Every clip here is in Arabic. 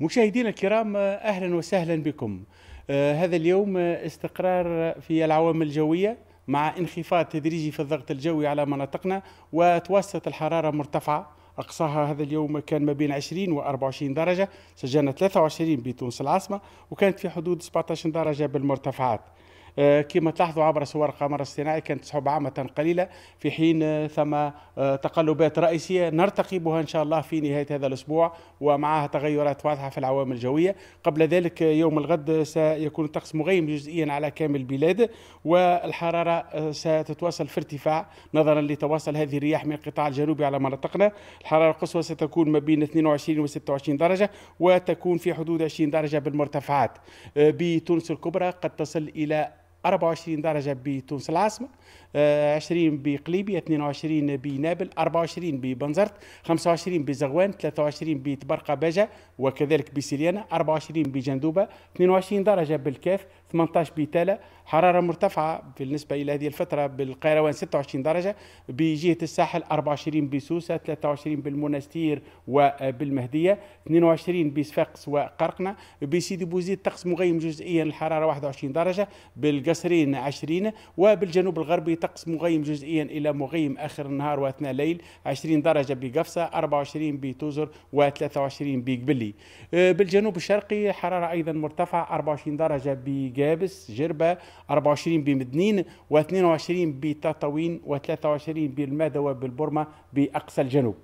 مشاهدينا الكرام اهلا وسهلا بكم آه، هذا اليوم استقرار في العوامل الجويه مع انخفاض تدريجي في الضغط الجوي على مناطقنا وتوسط الحراره مرتفعه اقصاها هذا اليوم كان ما بين 20 و 24 درجه سجلنا 23 بتونس العاصمه وكانت في حدود 17 درجه بالمرتفعات آه، كما تلاحظوا عبر صور القمر الصناعي كانت سحب عامة قليلة في حين آه، ثم آه، تقلبات رئيسية نرتقبها إن شاء الله في نهاية هذا الأسبوع ومعها تغيرات واضحة في العوامل الجوية قبل ذلك يوم الغد سيكون الطقس مغيم جزئيا على كامل البلاد والحرارة ستتواصل في ارتفاع نظرا لتواصل هذه الرياح من القطاع الجنوبي على مناطقنا الحرارة القصوى ستكون ما بين 22 و 26 درجة وتكون في حدود 20 درجة بالمرتفعات بتونس الكبرى قد تصل إلى 24 درجة بتونس العاصمة 20 بقليبية 22 بنابل 24 ببنزرت 25 بزغوان 23 بتبرقة باجة وكذلك بسليانة 24 بجندوبة 22 درجة بالكاف 18 بتالا حرارة مرتفعة بالنسبة إلى هذه الفترة بالقيروان 26 درجة بجهة الساحل 24 بسوسة 23 بالمنستير وبالمهدية 22 بصفاقس وقرقنة بسيدي بوزيد طقس مغيم جزئيا الحرارة 21 درجة بالقصرين 20 وبالجنوب الغربي طقس مغيم جزئيا إلى مغيم آخر النهار وأثناء الليل 20 درجة بقفصة 24 بتوزر و23 بقبلي بالجنوب الشرقي حرارة أيضا مرتفعة 24 درجة بجابس جربة 24 بمدنين و22 بتطاوين و23 بالمادة وبالبرمة بأقصى الجنوب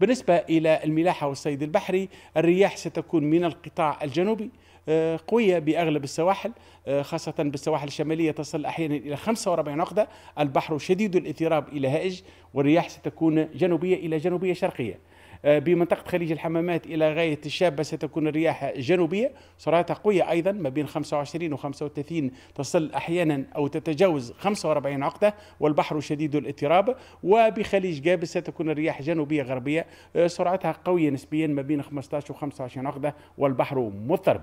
بالنسبة إلى الملاحة والصيد البحري الرياح ستكون من القطاع الجنوبي آه، قوية بأغلب السواحل آه، خاصة بالسواحل الشمالية تصل أحيانا إلى 45 عقدة البحر شديد الاضطراب إلى هائج والرياح ستكون جنوبية إلى جنوبية شرقية آه، بمنطقة خليج الحمامات إلى غاية الشابة ستكون الرياح جنوبية سرعتها قوية أيضا ما بين 25 و 35 تصل أحيانا أو تتجاوز 45 عقدة والبحر شديد الاضطراب وبخليج جابس ستكون الرياح جنوبية غربية سرعتها قوية نسبيا ما بين 15 و 25 عقدة والبحر مضطرب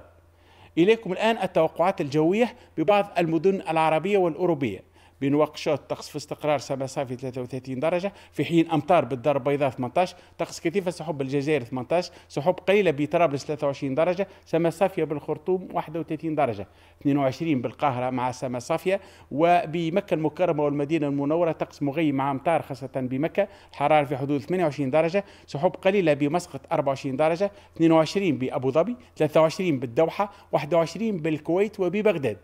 إليكم الآن التوقعات الجوية ببعض المدن العربية والأوروبية بين طقس في استقرار سما صافي 33 درجه في حين امطار بالدار البيضاء 18 طقس كثيفه سحب الجزائر 18 سحب قليله بطرابلس 23 درجه سما صافيه بالخرطوم 31 درجه 22 بالقاهره مع سما صافيه وبمكه المكرمه والمدينه المنوره طقس مغيم مع امطار خاصه بمكه الحراره في حدود 28 درجه سحب قليله بمسقط 24 درجه 22 بابو ظبي 23 بالدوحه 21 بالكويت وببغداد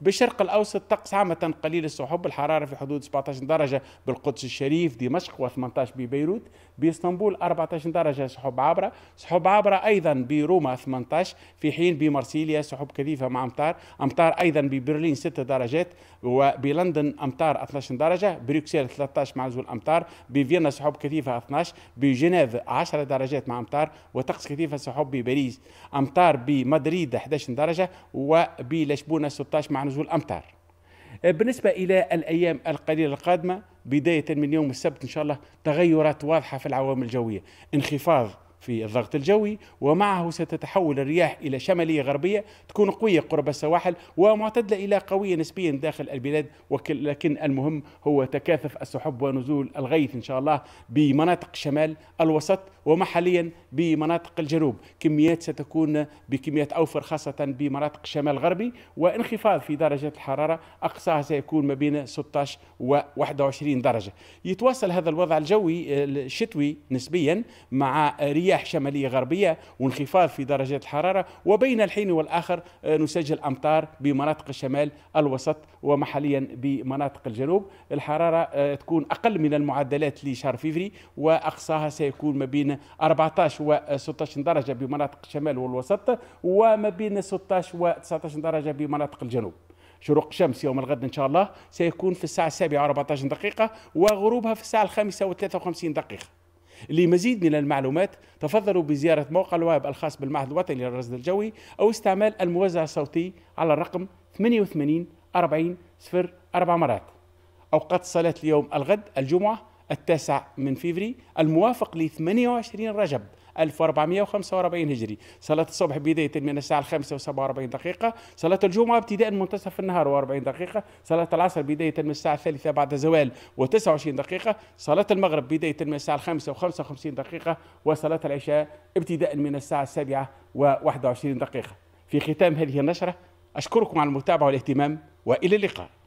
بالشرق الأوسط طقس عامة قليل السحب الحرارة في حدود 17 درجة بالقدس الشريف دمشق و18 ببيروت باسطنبول 14 درجة سحب عابرة سحب عابرة أيضا بروما 18 في حين بمرسيليا سحب كثيفة مع أمطار أمطار أيضا ببرلين 6 درجات وبلندن أمطار 12 درجة بروكسل 13 مع نزول أمطار بفيينا سحب كثيفة 12 بجنيف 10 درجات مع أمطار وطقس كثيفة سحب بباريس أمطار بمدريد 11 درجة وبلشبونة 16 مع مع نزول أمطار آه، بالنسبة إلى الأيام القليلة القادمة بداية من يوم السبت إن شاء الله تغيرات واضحة في العوامل الجوية انخفاض في الضغط الجوي ومعه ستتحول الرياح إلى شمالية غربية تكون قوية قرب السواحل ومعتدلة إلى قوية نسبيا داخل البلاد ولكن المهم هو تكاثف السحب ونزول الغيث إن شاء الله بمناطق الشمال الوسط ومحليا بمناطق الجنوب كميات ستكون بكميات أوفر خاصة بمناطق الشمال الغربي وانخفاض في درجة الحرارة أقصاها سيكون ما بين 16 و 21 درجة يتواصل هذا الوضع الجوي آه، الشتوي نسبيا مع رياح رياح شمالية غربية وانخفاض في درجات الحرارة وبين الحين والآخر آه، نسجل أمطار بمناطق الشمال الوسط ومحليا بمناطق الجنوب الحرارة آه، تكون أقل من المعدلات لشهر فيفري وأقصاها سيكون ما بين 14 و 16 درجة بمناطق الشمال والوسط وما بين 16 و 19 درجة بمناطق الجنوب شروق الشمس يوم الغد ان شاء الله سيكون في الساعه السابعه و 14 دقيقه وغروبها في الساعه الخامسة و 53 دقيقه لمزيد من المعلومات تفضلوا بزيارة موقع الويب الخاص بالمعهد الوطني للرصد الجوي أو استعمال الموزع الصوتي على الرقم 88 40 04 مرات أوقات صلاة اليوم الغد الجمعة التاسع من فيفري الموافق ل 28 رجب 1445 هجري صلاة الصبح بداية من الساعة الخامسة و47 دقيقة صلاة الجمعة ابتداء منتصف النهار و40 دقيقة صلاة العصر بداية من الساعة الثالثة بعد زوال و29 دقيقة صلاة المغرب بداية من الساعة الخامسة و55 دقيقة وصلاة العشاء ابتداء من الساعة السابعة و21 دقيقة في ختام هذه النشرة أشكركم على المتابعة والاهتمام وإلى اللقاء